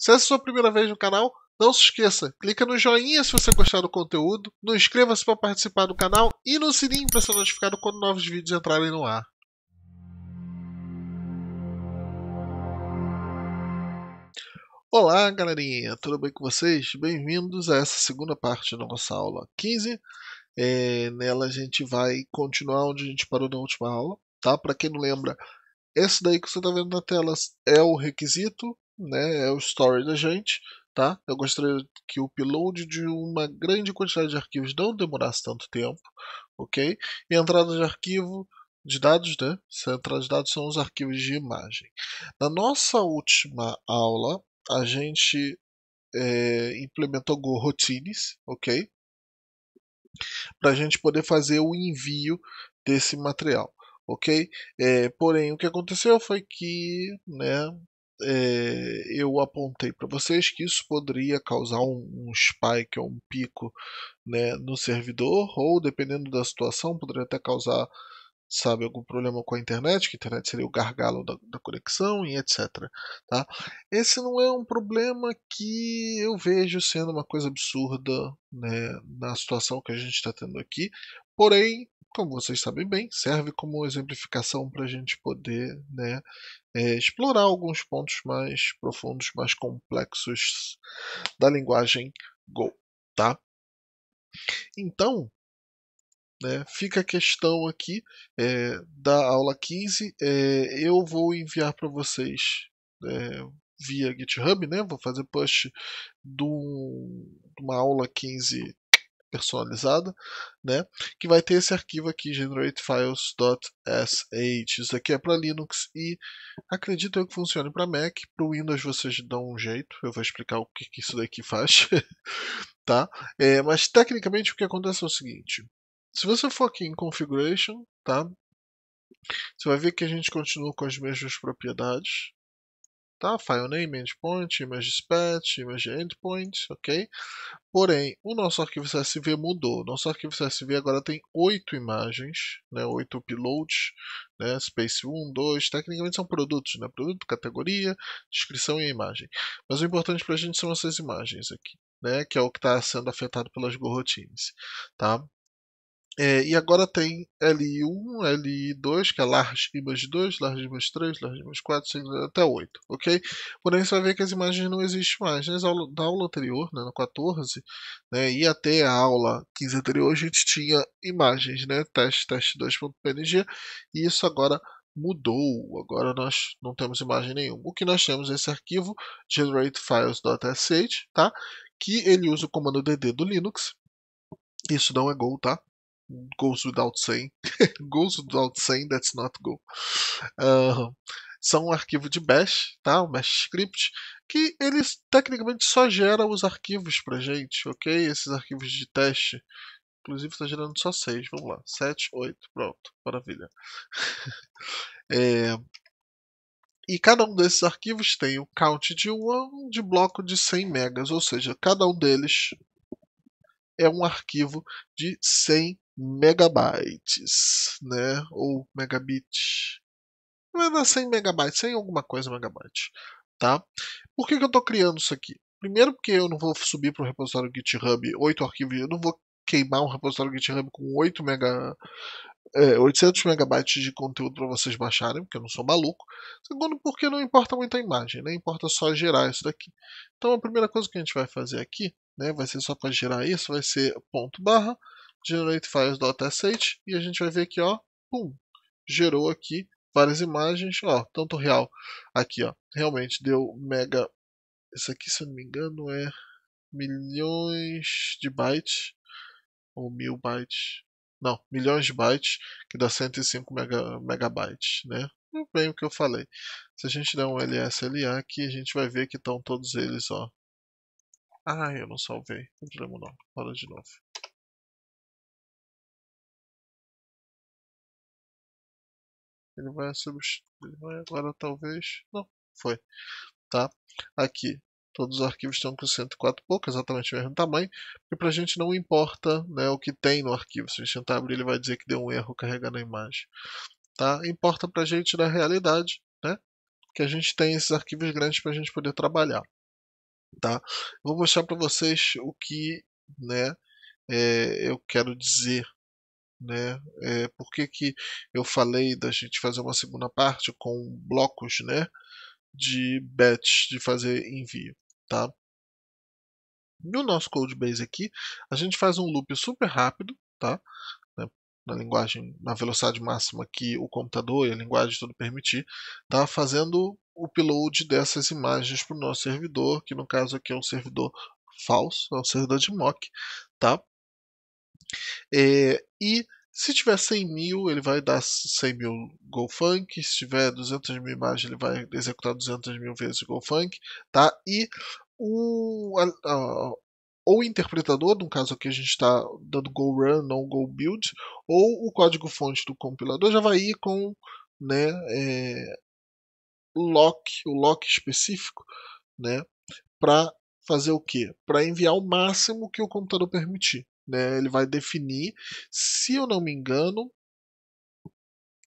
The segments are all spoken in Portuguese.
Se essa é a sua primeira vez no canal, não se esqueça, clica no joinha se você gostar do conteúdo, não inscreva-se para participar do canal e no sininho para ser notificado quando novos vídeos entrarem no ar. Olá galerinha, tudo bem com vocês? Bem-vindos a essa segunda parte da nossa aula 15. É, nela a gente vai continuar onde a gente parou na última aula, tá? Para quem não lembra, esse daí que você está vendo na tela é o requisito né, é o story da gente, tá? Eu gostaria que o upload de uma grande quantidade de arquivos não demorasse tanto tempo, ok? E a entrada de arquivo de dados, né? Essa entrada de dados são os arquivos de imagem. Na nossa última aula, a gente é, implementou routines ok? Para a gente poder fazer o envio desse material, ok? É, porém, o que aconteceu foi que, né, é, eu apontei para vocês que isso poderia causar um, um spike ou um pico né, no servidor, ou dependendo da situação, poderia até causar sabe, algum problema com a internet, que a internet seria o gargalo da, da, conexão e etc. Tá? Esse não é um problema que eu vejo sendo uma coisa absurda né, na situação que a gente está tendo aqui, porém como vocês sabem bem, serve como exemplificação para a gente poder né, é, explorar alguns pontos mais profundos, mais complexos da linguagem Go. Tá? Então, né, fica a questão aqui é, da aula 15. É, eu vou enviar para vocês é, via GitHub, né, vou fazer push de uma aula 15 personalizada, né? Que vai ter esse arquivo aqui, generatefiles.sh. Isso aqui é para Linux e acredito eu que funcione para Mac. Para Windows vocês dão um jeito, eu vou explicar o que, que isso daqui faz, tá? É, mas tecnicamente o que acontece é o seguinte: se você for aqui em configuration, tá? Você vai ver que a gente continua com as mesmas propriedades, Tá? File name, endpoint, image dispatch, image endpoint, ok? Porém, o nosso arquivo CSV mudou. Nosso arquivo CSV agora tem oito imagens, né? oito uploads, né? Space 1, 2, tecnicamente são produtos, né? Produto, categoria, descrição e imagem. Mas o importante para a gente são essas imagens aqui, né? Que é o que está sendo afetado pelas goroutines, tá? É, e agora tem Li1, Li2, que é large image 2, large image 3, large image 4, 5, até 8, ok? Porém, você vai ver que as imagens não existem mais. Nas aula, na aula anterior, né, na 14, né, e até a aula 15 anterior, a gente tinha imagens, né? Teste, teste 2.png, e isso agora mudou. Agora nós não temos imagem nenhuma. O que nós temos é esse arquivo, generatefiles.sh, tá? Que ele usa o comando dd do Linux, isso não é Go, tá? goes without saying. goes without saying, that's not go. Uh, são um arquivo de bash, tá? Um bash script, que ele tecnicamente só gera os arquivos pra gente, ok? Esses arquivos de teste. Inclusive está gerando só 6, vamos lá. 7, 8, pronto, maravilha. é, e cada um desses arquivos tem o um count de 1 um de bloco de 100 megas, ou seja, cada um deles é um arquivo de 100 megabytes, né? Ou megabit. Não é 100 megabytes, 100 alguma coisa megabyte, tá? Por que, que eu estou criando isso aqui? Primeiro porque eu não vou subir para o repositório GitHub 8 arquivos, eu não vou queimar um repositório GitHub com 8 mega, é, 800 megabytes de conteúdo para vocês baixarem, porque eu não sou maluco. Segundo, porque não importa muito a imagem, né? importa só gerar isso daqui. Então a primeira coisa que a gente vai fazer aqui, né, vai ser só para gerar isso, vai ser ponto barra generate files e a gente vai ver aqui, ó, pum, gerou aqui várias imagens, ó, tanto real aqui, ó, realmente deu mega, esse aqui se eu não me engano é milhões de bytes ou mil bytes, não, milhões de bytes, que dá 105 mega, megabytes, né? bem o que eu falei. Se a gente der um LSLA aqui, a gente vai ver que estão todos eles, ó. Ah, eu não salvei, não problema não. Bora de novo. Ele vai substituir. Agora talvez. Não, foi. Tá? Aqui. Todos os arquivos estão com 104 pouco, exatamente o mesmo tamanho, e para a gente não importa né, o que tem no arquivo. Se a gente tentar abrir, ele vai dizer que deu um erro carregando a imagem. Tá? Importa para a gente, na realidade, né, que a gente tem esses arquivos grandes para a gente poder trabalhar. Tá? Vou mostrar para vocês o que né, é, eu quero dizer né? É, por que, que eu falei da gente fazer uma segunda parte com blocos, né? De batch, de fazer envio, tá? No nosso code base aqui, a gente faz um loop super rápido, tá? Né, na linguagem, na velocidade máxima que o computador e a linguagem tudo permitir, tá? Fazendo o upload dessas imagens para o nosso servidor, que no caso aqui é um servidor falso, é um servidor de mock, tá? É, e se tiver 100 mil, ele vai dar 100 mil GoFunk. Se tiver 200 mil imagens, ele vai executar 200 mil vezes GoFunk. Tá? E o, a, a, ou o interpretador, no caso aqui a gente está dando go run, não go ou o código-fonte do compilador já vai ir com né, é, lock, o lock específico, né, para fazer o quê? Para enviar o máximo que o computador permitir. Né? Ele vai definir, se eu não me engano,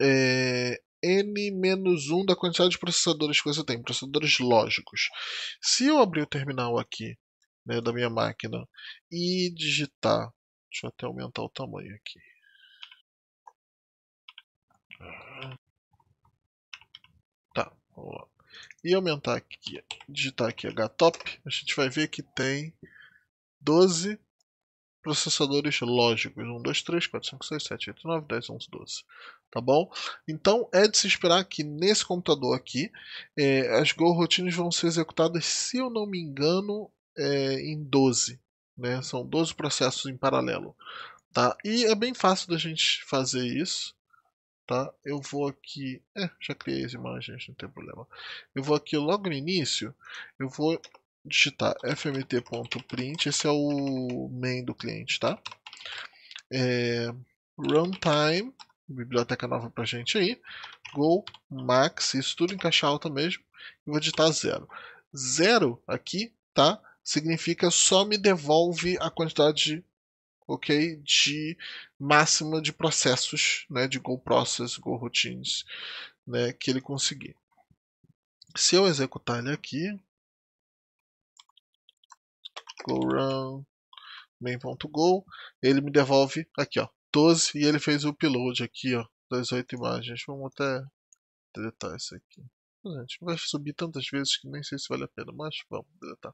é, n-1 da quantidade de processadores que você tem, processadores lógicos. Se eu abrir o terminal aqui né, da minha máquina e digitar, deixa eu até aumentar o tamanho aqui. Tá, vamos lá. E aumentar aqui, digitar aqui htop, a gente vai ver que tem 12 processadores lógicos. 1, 2, 3, 4, 5, 6, 7, 8, 9, 10, 11, 12. Tá bom? Então é de se esperar que nesse computador aqui é, as Go routines vão ser executadas, se eu não me engano, é, em 12. Né? São 12 processos em paralelo. Tá? E é bem fácil da gente fazer isso. Tá? Eu vou aqui. É, já criei as imagens, não tem problema. Eu vou aqui logo no início. Eu vou digitar fmt.print, esse é o main do cliente, tá? É, runtime, biblioteca nova pra gente aí, go, max, isso tudo em caixa alta mesmo, e vou digitar zero. Zero aqui, tá? Significa só me devolve a quantidade ok? De máxima de processos, né? De go process, go routines, né? Que ele conseguir. Se eu executar ele aqui, slow run main.go, ele me devolve aqui, ó, 12 e ele fez o upload aqui, ó, das 8 imagens. Vamos até deletar isso aqui. Gente, vai subir tantas vezes que nem sei se vale a pena, mas vamos deletar.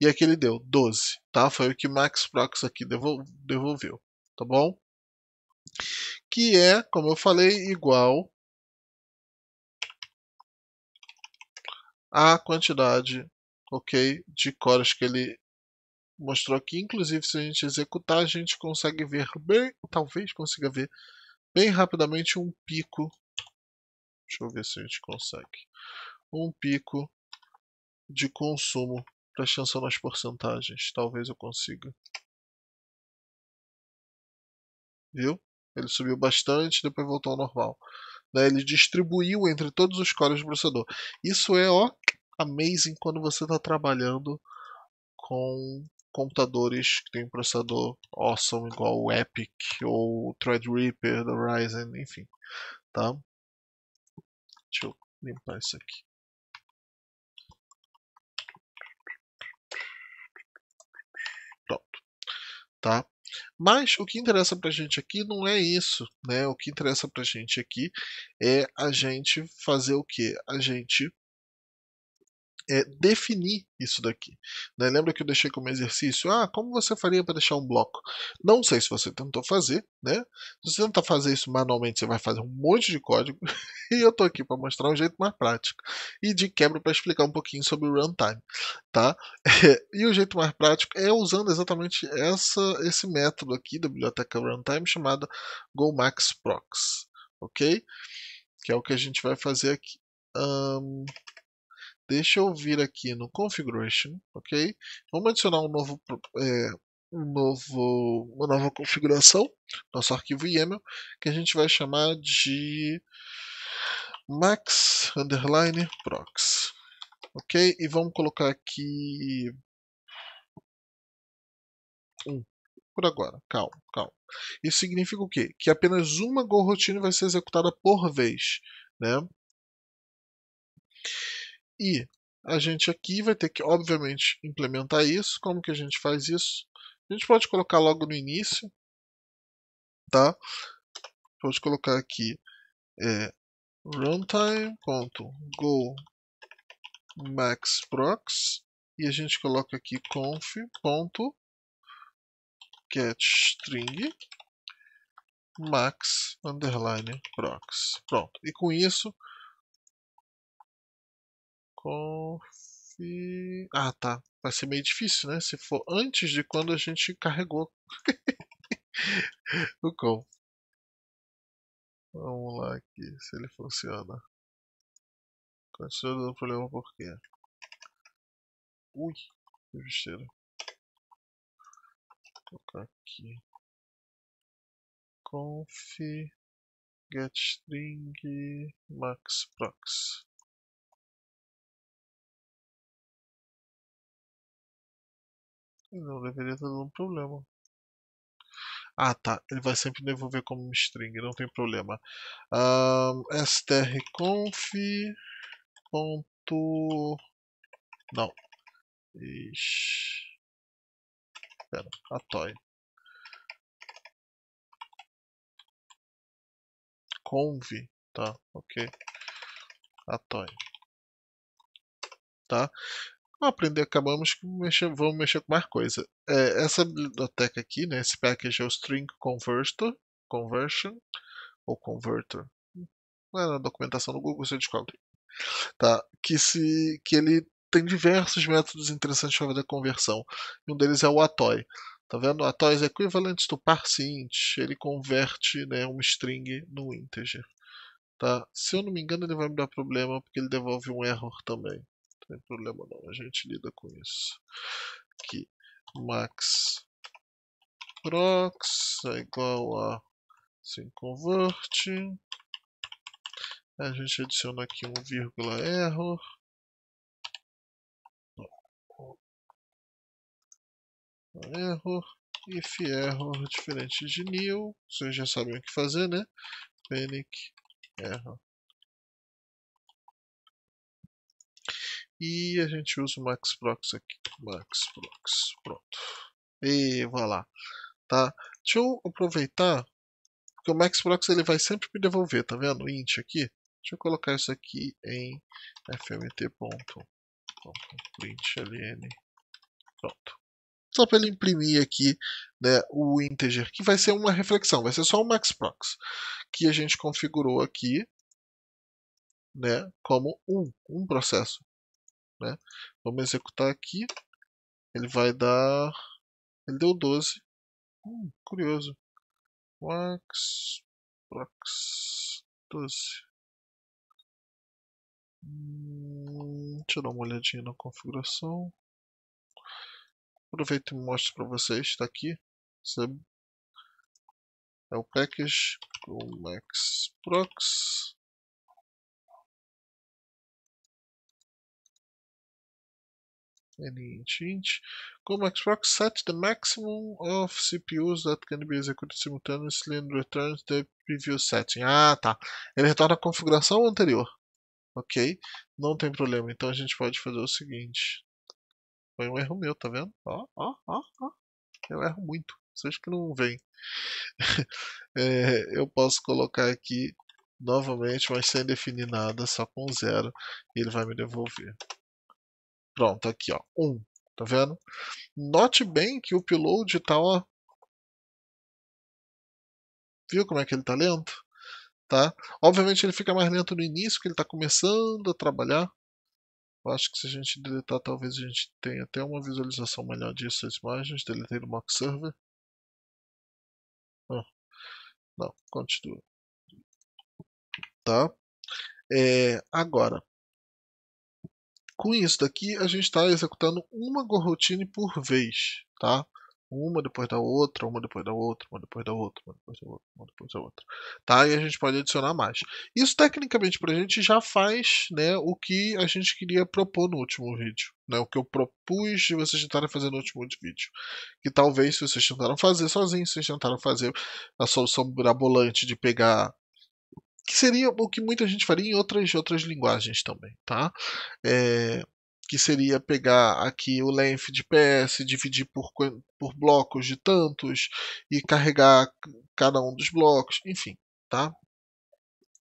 E aqui ele deu 12, tá? Foi o que Max Prox aqui devolveu, tá bom? Que é, como eu falei, igual a quantidade, ok, de cores que ele mostrou aqui. Inclusive, se a gente executar, a gente consegue ver bem, talvez consiga ver bem rapidamente um pico. Deixa eu ver se a gente consegue. Um pico de consumo. Preste atenção nas porcentagens. Talvez eu consiga. Viu? Ele subiu bastante, depois voltou ao normal. Né? Ele distribuiu entre todos os cores do processador. Isso é ó, amazing quando você está trabalhando com computadores que tem um processador awesome igual o Epic ou o Threadripper da Ryzen, enfim, tá? Deixa eu limpar isso aqui. Pronto, tá? Mas o que interessa para gente aqui não é isso, né? O que interessa para gente aqui é a gente fazer o que? A gente é, definir isso daqui. Né? Lembra que eu deixei como exercício? Ah, como você faria para deixar um bloco? Não sei se você tentou fazer, né? Se você tentar fazer isso manualmente, você vai fazer um monte de código. e eu estou aqui para mostrar um jeito mais prático. E de quebra para explicar um pouquinho sobre o runtime. Tá? e o jeito mais prático é usando exatamente essa, esse método aqui da biblioteca runtime chamada GoMaxProx. Ok? Que é o que a gente vai fazer aqui. Um, Deixa eu vir aqui no Configuration, ok? Vamos adicionar um novo, é, um novo, uma nova configuração, nosso arquivo YAML, que a gente vai chamar de max underline prox, ok? E vamos colocar aqui um por agora, calma, calma. Isso significa o quê? Que apenas uma goroutine vai ser executada por vez, né? E a gente aqui vai ter que, obviamente, implementar isso. Como que a gente faz isso? A gente pode colocar logo no início, tá? Pode colocar aqui é, runtime.go maxprox e a gente coloca aqui conf.getstring max underline prox. Pronto. E com isso Conf... Ah, tá. Vai ser meio difícil, né? Se for antes de quando a gente carregou o conf. Vamos lá aqui, se ele funciona. Continua dando problema por quê? Ui, que besteira. Vou colocar aqui. Conf get string max prox. Não deveria ter dando problema. Ah, tá. Ele vai sempre devolver como string, não tem problema. Um, strconf. Ponto... Não. Espera, a toy. Conv, tá, ok. A toy. Tá? Vamos aprender, acabamos que mexer, vamos mexer com mais coisa. É, essa biblioteca aqui, né, esse package é o string converter, conversion ou converter. É na documentação do Google você descobre. Tá? Que, se, que ele tem diversos métodos interessantes para fazer conversão. Um deles é o Atoy. Tá vendo? A toys é equivalente do parseInt. Ele converte né, um string no integer. Tá? Se eu não me engano, ele vai me dar problema porque ele devolve um error também tem problema não, a gente lida com isso. Aqui, max prox é igual a convert. A gente adiciona aqui um vírgula error. Error. If error diferente de new. Vocês já sabem o que fazer, né? Panic error. E a gente usa o Maxprox aqui. Maxprox. Pronto. E vai lá. Tá? Deixa eu aproveitar. Porque o Maxprox ele vai sempre me devolver. Tá vendo? O int aqui. Deixa eu colocar isso aqui em fmt.println. Pronto. Só para ele imprimir aqui né, o integer, que vai ser uma reflexão, vai ser só o maxprox, que a gente configurou aqui né, como um, um processo. Né? Vamos executar aqui. Ele vai dar... Ele deu 12. Hum, curioso. Wax... Prox... 12. deixa eu dar uma olhadinha na configuração. Aproveito e mostro para vocês. Está aqui. É, é o package Max any change. Como Xbox set the maximum of CPUs that can be executed simultaneously and returns the preview setting. Ah, tá. Ele retorna a configuração anterior. Ok, não tem problema. Então a gente pode fazer o seguinte. Foi um erro meu, tá vendo? Ó, ó, ó, ó. Eu erro muito. Vocês que não veem. é, eu posso colocar aqui novamente, mas sem definir nada, só com zero. E ele vai me devolver. Pronto, tá aqui, ó, 1. Um, tá vendo? Note bem que o upload está, ó. Viu como é que ele está lento? Tá? Obviamente ele fica mais lento no início, que ele está começando a trabalhar. Eu acho que se a gente deletar, talvez a gente tenha até uma visualização melhor disso, as imagens. Deletei no mock server. Ah, não, continua. Tá? É, agora, com isso daqui, a gente está executando uma goroutine por vez, tá? Uma depois da outra, uma depois da outra, uma depois da outra, uma depois da outra, uma depois da outra. Tá? E a gente pode adicionar mais. Isso tecnicamente para a gente já faz né, o que a gente queria propor no último vídeo. Né, o que eu propus de vocês tentarem fazer no último vídeo. Que talvez se vocês tentaram fazer sozinhos, vocês tentaram fazer a solução mirabolante de pegar que seria o que muita gente faria em outras, outras linguagens também, tá? É, que seria pegar aqui o length de PS, dividir por, por blocos de tantos e carregar cada um dos blocos, enfim, tá?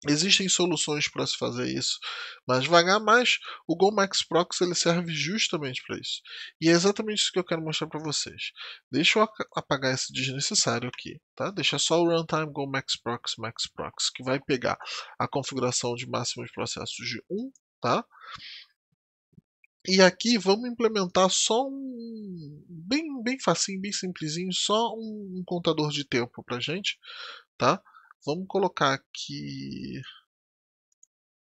Existem soluções para se fazer isso, mas vagar mais, o Max Proxy ele serve justamente para isso. E é exatamente isso que eu quero mostrar para vocês. Deixa eu apagar esse desnecessário aqui, tá? Deixa só o runtime Max Proxy Max Proxy, que vai pegar a configuração de máximo de processos de 1, tá? E aqui vamos implementar só um bem bem facinho, bem simplesinho, só um, um contador de tempo para gente, tá? Vamos colocar aqui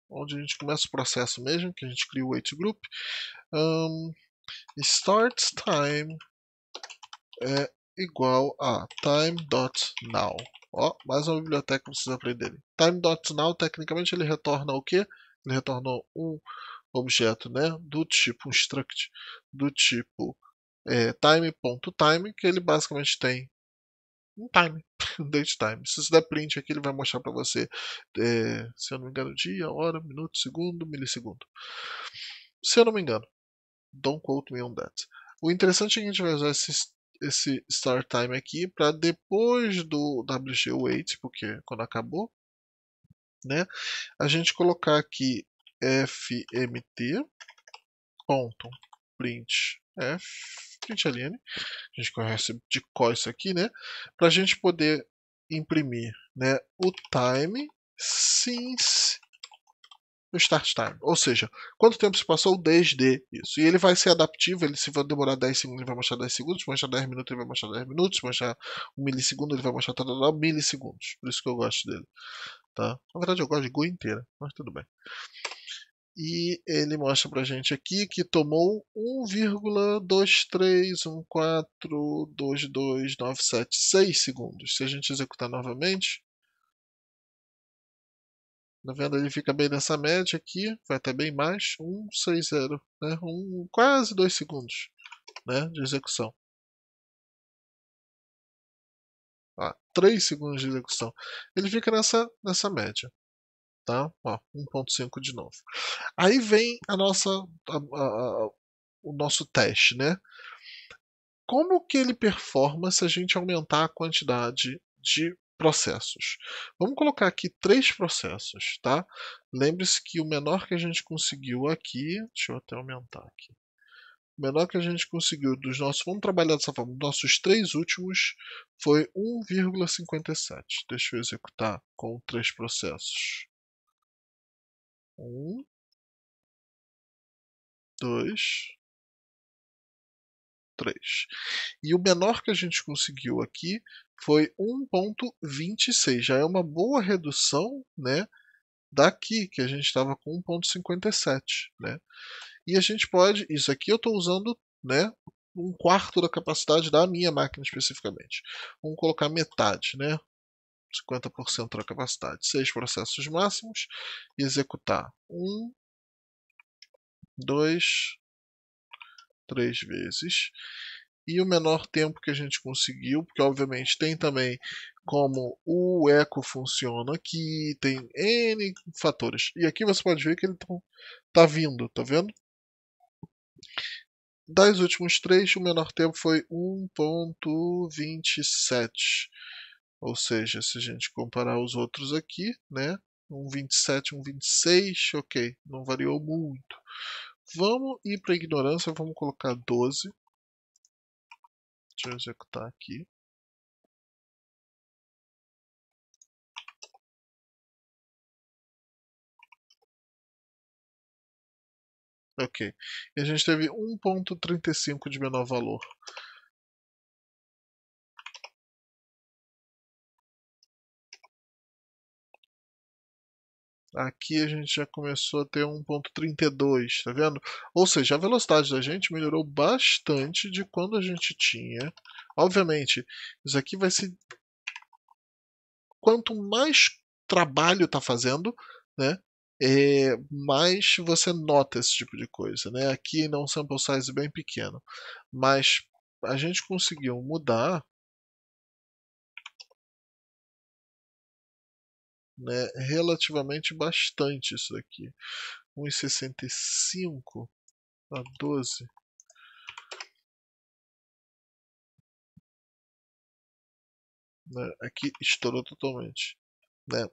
onde a gente começa o processo mesmo, que a gente cria o wait group. Um, start time é igual a time.now. Ó, mais uma biblioteca que vocês aprenderem. Time.now, tecnicamente, ele retorna o quê? Ele retorna um objeto, né, do tipo um struct, do tipo é, time.time, que ele basicamente tem um time, date time. Se você der print aqui, ele vai mostrar para você, é, se eu não me engano, dia, hora, minuto, segundo, milissegundo. Se eu não me engano. Don't quote me on that. O interessante é que a gente vai usar esse, esse start time aqui para depois do WG wait, porque quando acabou, né, a gente colocar aqui fmt.print é, né? Print A gente conhece de cor isso aqui, né? Para a gente poder imprimir, né? O time since o start time. Ou seja, quanto tempo se passou desde isso. E ele vai ser adaptivo, ele se vai demorar 10 segundos, ele vai mostrar 10 segundos, se mostrar 10 minutos, ele vai mostrar 10 minutos, se mostrar 1 milissegundo, ele vai mostrar tarará, milissegundos. Por isso que eu gosto dele. Tá? Na verdade eu gosto de Go inteira, mas tudo bem e ele mostra para gente aqui que tomou 1,231422976 segundos. Se a gente executar novamente, tá vendo ele fica bem nessa média aqui, vai até bem mais, 1,60, né? um, quase 2 segundos né? de execução. 3 segundos de execução. Ele fica nessa, nessa média tá? 1.5 de novo. Aí vem a nossa, a, a, o nosso teste, né? Como que ele performa se a gente aumentar a quantidade de processos? Vamos colocar aqui três processos, tá? Lembre-se que o menor que a gente conseguiu aqui, deixa eu até aumentar aqui. O menor que a gente conseguiu dos nossos, vamos trabalhar dessa forma, nossos três últimos foi 1,57. Deixa eu executar com três processos. Um, dois, três. E o menor que a gente conseguiu aqui foi 1.26, já é uma boa redução, né? Daqui que a gente estava com 1.57, né? E a gente pode, isso aqui eu estou usando, né? um quarto da capacidade da minha máquina especificamente. Vamos colocar metade, né? 50% da capacidade, seis processos máximos, executar um, dois, três vezes. E o menor tempo que a gente conseguiu, porque obviamente tem também como o eco funciona, que tem N fatores. E aqui você pode ver que ele está tá vindo, tá vendo? Das últimas três, o menor tempo foi 1.27. Ou seja, se a gente comparar os outros aqui, né? Um 27, um 26, ok, não variou muito. Vamos ir para a ignorância, vamos colocar 12. Deixa eu executar aqui. Ok. E a gente teve 1.35 de menor valor. Aqui a gente já começou a ter 1.32, tá vendo? Ou seja, a velocidade da gente melhorou bastante de quando a gente tinha. Obviamente, isso aqui vai ser... Quanto mais trabalho está fazendo, né? É, mais você nota esse tipo de coisa, né? Aqui não é um sample size bem pequeno. Mas a gente conseguiu mudar né, relativamente bastante isso aqui. 1,65 a 12. Né, aqui estourou totalmente. Né?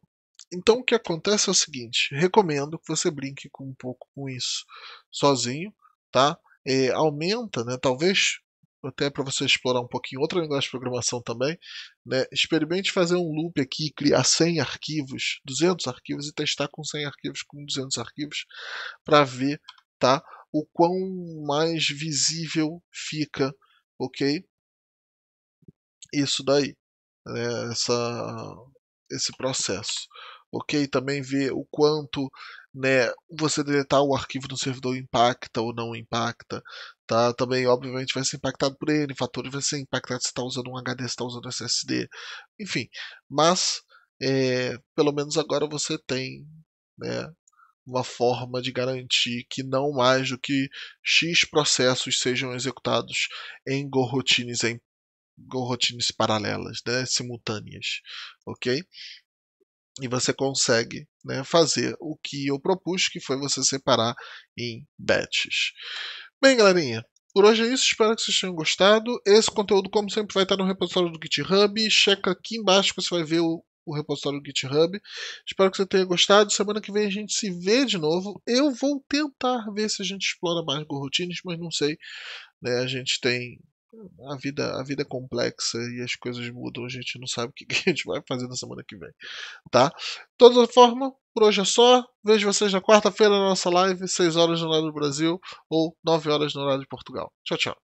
Então o que acontece é o seguinte, recomendo que você brinque com um pouco com isso sozinho, tá? É, aumenta, né? Talvez até para você explorar um pouquinho outra linguagem de programação também, né? experimente fazer um loop aqui, criar 100 arquivos, 200 arquivos e testar com 100 arquivos, com 200 arquivos, para ver tá? o quão mais visível fica, ok? Isso daí, né? Essa, esse processo ok? Também ver o quanto né, você deletar o arquivo no servidor impacta ou não impacta. Tá? Também, obviamente, vai ser impactado por ele, fatores, vai ser impactado se está usando um HD, se está usando SSD, enfim. Mas, é, pelo menos agora você tem né, uma forma de garantir que não mais do que X processos sejam executados em Go routines, em Go routines paralelas, né, simultâneas, ok? e você consegue né, fazer o que eu propus, que foi você separar em batches. Bem, galerinha, por hoje é isso, espero que vocês tenham gostado. Esse conteúdo, como sempre, vai estar no repositório do GitHub. Checa aqui embaixo que você vai ver o, o repositório do GitHub. Espero que você tenha gostado. Semana que vem a gente se vê de novo. Eu vou tentar ver se a gente explora mais Go mas não sei. Né? A gente tem a vida, a vida é complexa e as coisas mudam, a gente não sabe o que a gente vai fazer na semana que vem, tá? De toda forma, por hoje é só. Vejo vocês na quarta-feira na nossa live, 6 horas no horário do Brasil ou 9 horas no horário de Portugal. Tchau, tchau.